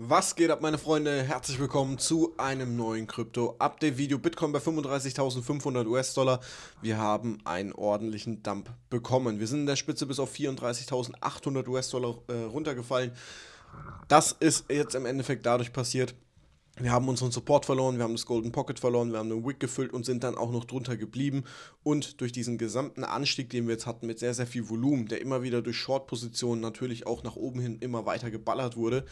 Was geht ab meine Freunde? Herzlich willkommen zu einem neuen Krypto-Update-Video. Bitcoin bei 35.500 US-Dollar. Wir haben einen ordentlichen Dump bekommen. Wir sind in der Spitze bis auf 34.800 US-Dollar äh, runtergefallen. Das ist jetzt im Endeffekt dadurch passiert, wir haben unseren Support verloren, wir haben das Golden Pocket verloren, wir haben den Wick gefüllt und sind dann auch noch drunter geblieben. Und durch diesen gesamten Anstieg, den wir jetzt hatten, mit sehr, sehr viel Volumen, der immer wieder durch Short-Positionen natürlich auch nach oben hin immer weiter geballert wurde,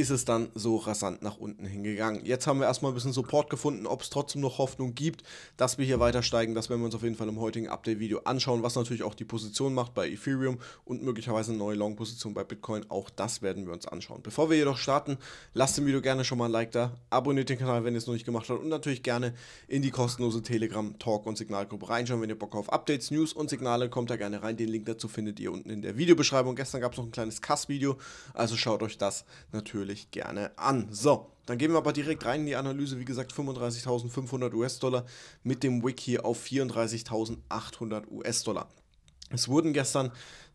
ist es dann so rasant nach unten hingegangen. Jetzt haben wir erstmal ein bisschen Support gefunden, ob es trotzdem noch Hoffnung gibt, dass wir hier weiter steigen. Das werden wir uns auf jeden Fall im heutigen Update-Video anschauen, was natürlich auch die Position macht bei Ethereum und möglicherweise eine neue Long-Position bei Bitcoin. Auch das werden wir uns anschauen. Bevor wir jedoch starten, lasst dem Video gerne schon mal ein Like da, abonniert den Kanal, wenn ihr es noch nicht gemacht habt und natürlich gerne in die kostenlose Telegram-Talk- und Signalgruppe reinschauen, wenn ihr Bock auf Updates, News und Signale, kommt da gerne rein. Den Link dazu findet ihr unten in der Videobeschreibung. Gestern gab es noch ein kleines Kass-Video, also schaut euch das natürlich natürlich gerne an. So, dann gehen wir aber direkt rein in die Analyse. Wie gesagt, 35.500 US-Dollar mit dem Wick hier auf 34.800 US-Dollar. Es wurden gestern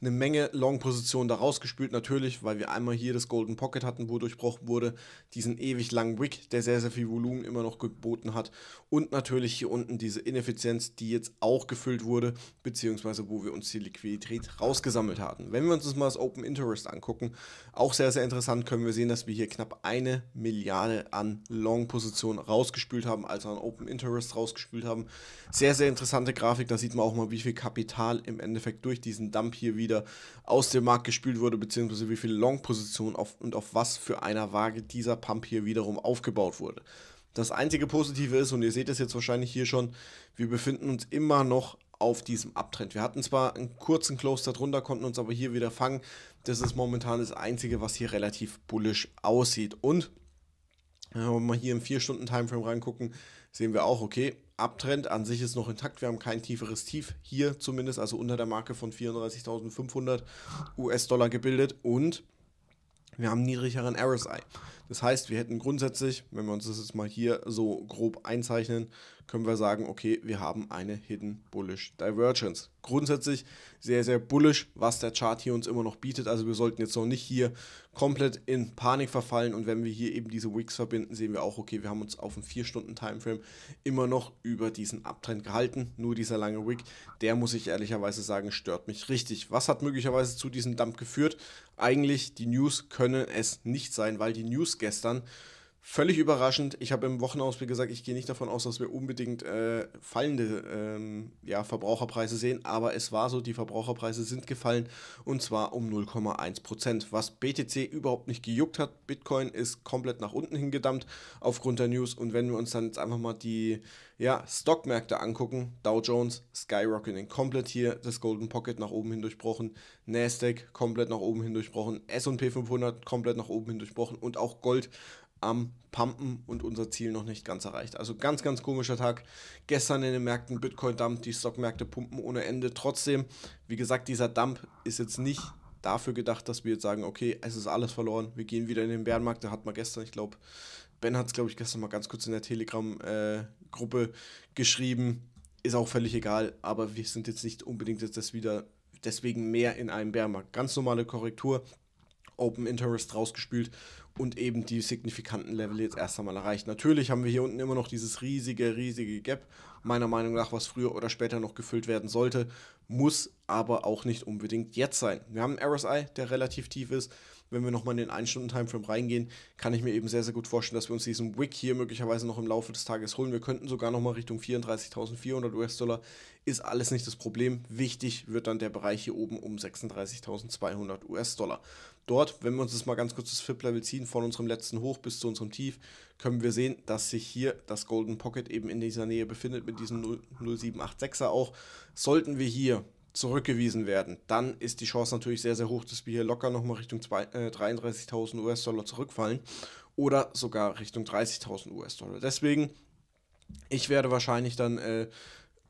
eine Menge Long-Positionen da rausgespült. Natürlich, weil wir einmal hier das Golden Pocket hatten, wo durchbrochen wurde, diesen ewig langen Wick, der sehr, sehr viel Volumen immer noch geboten hat. Und natürlich hier unten diese Ineffizienz, die jetzt auch gefüllt wurde, beziehungsweise wo wir uns die Liquidität rausgesammelt hatten. Wenn wir uns jetzt mal das Open Interest angucken, auch sehr, sehr interessant, können wir sehen, dass wir hier knapp eine Milliarde an Long-Positionen rausgespült haben, also an Open Interest rausgespült haben. Sehr, sehr interessante Grafik, da sieht man auch mal, wie viel Kapital im Endeffekt durch diesen Dump hier wieder wieder aus dem Markt gespielt wurde, beziehungsweise wie viele Long-Positionen und auf was für einer Waage dieser Pump hier wiederum aufgebaut wurde. Das einzige Positive ist, und ihr seht es jetzt wahrscheinlich hier schon, wir befinden uns immer noch auf diesem Abtrend. Wir hatten zwar einen kurzen Close darunter, konnten uns aber hier wieder fangen. Das ist momentan das Einzige, was hier relativ bullisch aussieht. Und wenn wir mal hier im 4-Stunden-Timeframe reingucken, sehen wir auch, okay, Abtrend an sich ist noch intakt. Wir haben kein tieferes Tief hier zumindest, also unter der Marke von 34.500 US-Dollar gebildet und wir haben niedrigeren RSI. Das heißt, wir hätten grundsätzlich, wenn wir uns das jetzt mal hier so grob einzeichnen, können wir sagen, okay, wir haben eine Hidden Bullish Divergence. Grundsätzlich sehr, sehr bullish, was der Chart hier uns immer noch bietet. Also wir sollten jetzt noch nicht hier komplett in Panik verfallen. Und wenn wir hier eben diese Wicks verbinden, sehen wir auch, okay, wir haben uns auf dem 4-Stunden-Timeframe immer noch über diesen Abtrend gehalten. Nur dieser lange Wick, der muss ich ehrlicherweise sagen, stört mich richtig. Was hat möglicherweise zu diesem Dump geführt? Eigentlich, die News können es nicht sein, weil die News gestern Völlig überraschend. Ich habe im Wochenausblick gesagt, ich gehe nicht davon aus, dass wir unbedingt äh, fallende ähm, ja, Verbraucherpreise sehen, aber es war so, die Verbraucherpreise sind gefallen und zwar um 0,1 Was BTC überhaupt nicht gejuckt hat, Bitcoin ist komplett nach unten hingedampft aufgrund der News und wenn wir uns dann jetzt einfach mal die ja, Stockmärkte angucken, Dow Jones skyrocketing komplett hier, das Golden Pocket nach oben hin durchbrochen, Nasdaq komplett nach oben hin durchbrochen, S&P 500 komplett nach oben hin durchbrochen und auch Gold am Pumpen und unser Ziel noch nicht ganz erreicht. Also ganz, ganz komischer Tag. Gestern in den Märkten Bitcoin-Dump, die Stockmärkte pumpen ohne Ende. Trotzdem, wie gesagt, dieser Dump ist jetzt nicht dafür gedacht, dass wir jetzt sagen, okay, es ist alles verloren, wir gehen wieder in den Bärenmarkt. Da hat man gestern, ich glaube, Ben hat es, glaube ich, gestern mal ganz kurz in der Telegram-Gruppe äh, geschrieben. Ist auch völlig egal, aber wir sind jetzt nicht unbedingt jetzt das wieder deswegen mehr in einem Bärenmarkt. Ganz normale Korrektur. Open Interest rausgespült und eben die signifikanten Level jetzt erst einmal erreicht. Natürlich haben wir hier unten immer noch dieses riesige, riesige Gap, meiner Meinung nach, was früher oder später noch gefüllt werden sollte muss aber auch nicht unbedingt jetzt sein. Wir haben einen RSI, der relativ tief ist. Wenn wir nochmal in den 1-Stunden-Timeframe reingehen, kann ich mir eben sehr, sehr gut vorstellen, dass wir uns diesen Wick hier möglicherweise noch im Laufe des Tages holen. Wir könnten sogar nochmal Richtung 34.400 US-Dollar. Ist alles nicht das Problem. Wichtig wird dann der Bereich hier oben um 36.200 US-Dollar. Dort, wenn wir uns das mal ganz kurz das FIP-Level ziehen, von unserem letzten Hoch bis zu unserem Tief, können wir sehen, dass sich hier das Golden Pocket eben in dieser Nähe befindet mit diesem 0786er auch. Sollten wir hier zurückgewiesen werden, dann ist die Chance natürlich sehr, sehr hoch, dass wir hier locker nochmal Richtung äh, 33.000 US-Dollar zurückfallen oder sogar Richtung 30.000 US-Dollar. Deswegen, ich werde wahrscheinlich dann äh,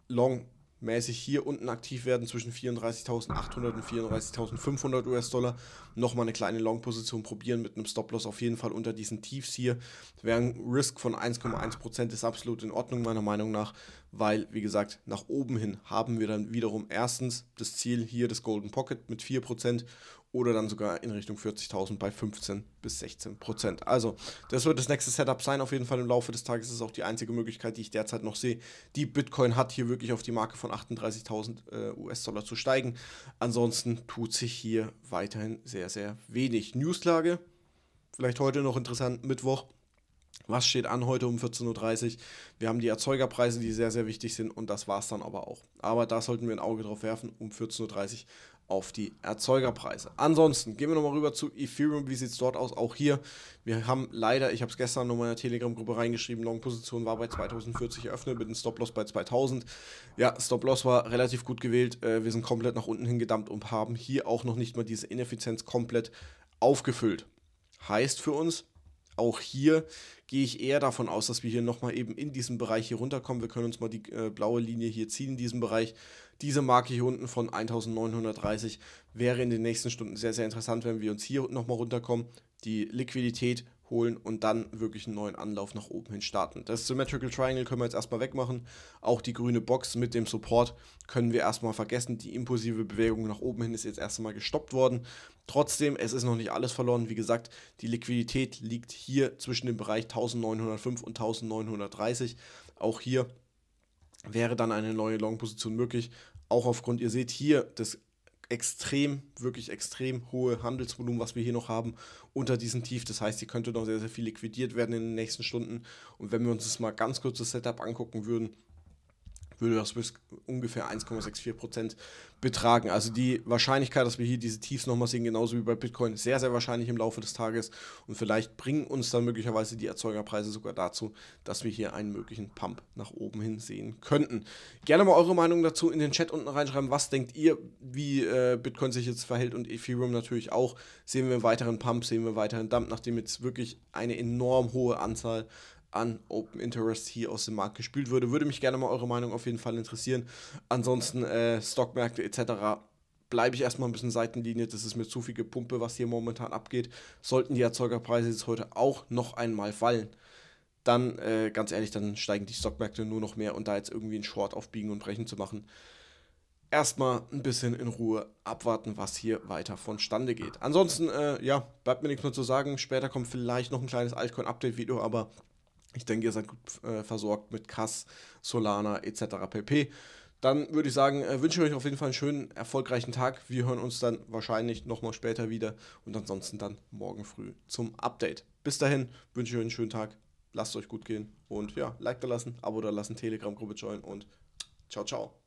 Long mäßig hier unten aktiv werden zwischen 34.800 und 34.500 US-Dollar. Nochmal eine kleine Long-Position probieren mit einem Stop-Loss auf jeden Fall unter diesen Tiefs hier. Wäre ein Risk von 1,1% ist absolut in Ordnung meiner Meinung nach weil, wie gesagt, nach oben hin haben wir dann wiederum erstens das Ziel hier des Golden Pocket mit 4% oder dann sogar in Richtung 40.000 bei 15 bis 16%. Also, das wird das nächste Setup sein. Auf jeden Fall im Laufe des Tages ist auch die einzige Möglichkeit, die ich derzeit noch sehe, die Bitcoin hat, hier wirklich auf die Marke von 38.000 äh, US-Dollar zu steigen. Ansonsten tut sich hier weiterhin sehr, sehr wenig. Newslage, vielleicht heute noch interessant, Mittwoch. Was steht an heute um 14.30 Uhr? Wir haben die Erzeugerpreise, die sehr, sehr wichtig sind und das war es dann aber auch. Aber da sollten wir ein Auge drauf werfen, um 14.30 Uhr auf die Erzeugerpreise. Ansonsten gehen wir nochmal rüber zu Ethereum. Wie sieht es dort aus? Auch hier, wir haben leider, ich habe es gestern nochmal in der Telegram-Gruppe reingeschrieben, Long-Position war bei 2040 eröffnet mit einem Stop-Loss bei 2000. Ja, Stop-Loss war relativ gut gewählt. Äh, wir sind komplett nach unten hingedammt und haben hier auch noch nicht mal diese Ineffizienz komplett aufgefüllt. Heißt für uns, auch hier gehe ich eher davon aus, dass wir hier nochmal eben in diesem Bereich hier runterkommen. Wir können uns mal die äh, blaue Linie hier ziehen in diesem Bereich. Diese Marke hier unten von 1930 wäre in den nächsten Stunden sehr, sehr interessant, wenn wir uns hier nochmal runterkommen. Die Liquidität holen und dann wirklich einen neuen Anlauf nach oben hin starten. Das Symmetrical Triangle können wir jetzt erstmal wegmachen. Auch die grüne Box mit dem Support können wir erstmal vergessen. Die impulsive Bewegung nach oben hin ist jetzt erstmal gestoppt worden. Trotzdem, es ist noch nicht alles verloren. Wie gesagt, die Liquidität liegt hier zwischen dem Bereich 1905 und 1930. Auch hier wäre dann eine neue Long-Position möglich. Auch aufgrund, ihr seht hier, des extrem, wirklich extrem hohe Handelsvolumen, was wir hier noch haben, unter diesem Tief. Das heißt, hier könnte noch sehr, sehr viel liquidiert werden in den nächsten Stunden. Und wenn wir uns das mal ganz kurz das Setup angucken würden, würde das bis ungefähr 1,64 betragen. Also die Wahrscheinlichkeit, dass wir hier diese Tiefs nochmal sehen, genauso wie bei Bitcoin, sehr, sehr wahrscheinlich im Laufe des Tages. Und vielleicht bringen uns dann möglicherweise die Erzeugerpreise sogar dazu, dass wir hier einen möglichen Pump nach oben hin sehen könnten. Gerne mal eure Meinung dazu in den Chat unten reinschreiben. Was denkt ihr, wie äh, Bitcoin sich jetzt verhält und Ethereum natürlich auch? Sehen wir einen weiteren Pump, sehen wir einen weiteren Dump, nachdem jetzt wirklich eine enorm hohe Anzahl an Open Interest hier aus dem Markt gespielt würde. Würde mich gerne mal eure Meinung auf jeden Fall interessieren. Ansonsten äh, Stockmärkte etc. bleibe ich erstmal ein bisschen Seitenlinie. Das ist mir zu viel Gepumpe, was hier momentan abgeht. Sollten die Erzeugerpreise jetzt heute auch noch einmal fallen, dann äh, ganz ehrlich, dann steigen die Stockmärkte nur noch mehr und da jetzt irgendwie ein Short auf Biegen und brechen zu machen erstmal ein bisschen in Ruhe abwarten, was hier weiter vonstande geht. Ansonsten, äh, ja, bleibt mir nichts mehr zu sagen. Später kommt vielleicht noch ein kleines Altcoin-Update-Video, aber ich denke, ihr seid gut äh, versorgt mit Kass, Solana etc. pp. Dann würde ich sagen, äh, wünsche ich euch auf jeden Fall einen schönen, erfolgreichen Tag. Wir hören uns dann wahrscheinlich nochmal später wieder und ansonsten dann morgen früh zum Update. Bis dahin wünsche ich euch einen schönen Tag. Lasst es euch gut gehen und ja, Like da lassen, Abo da lassen, Telegram-Gruppe joinen und ciao, ciao.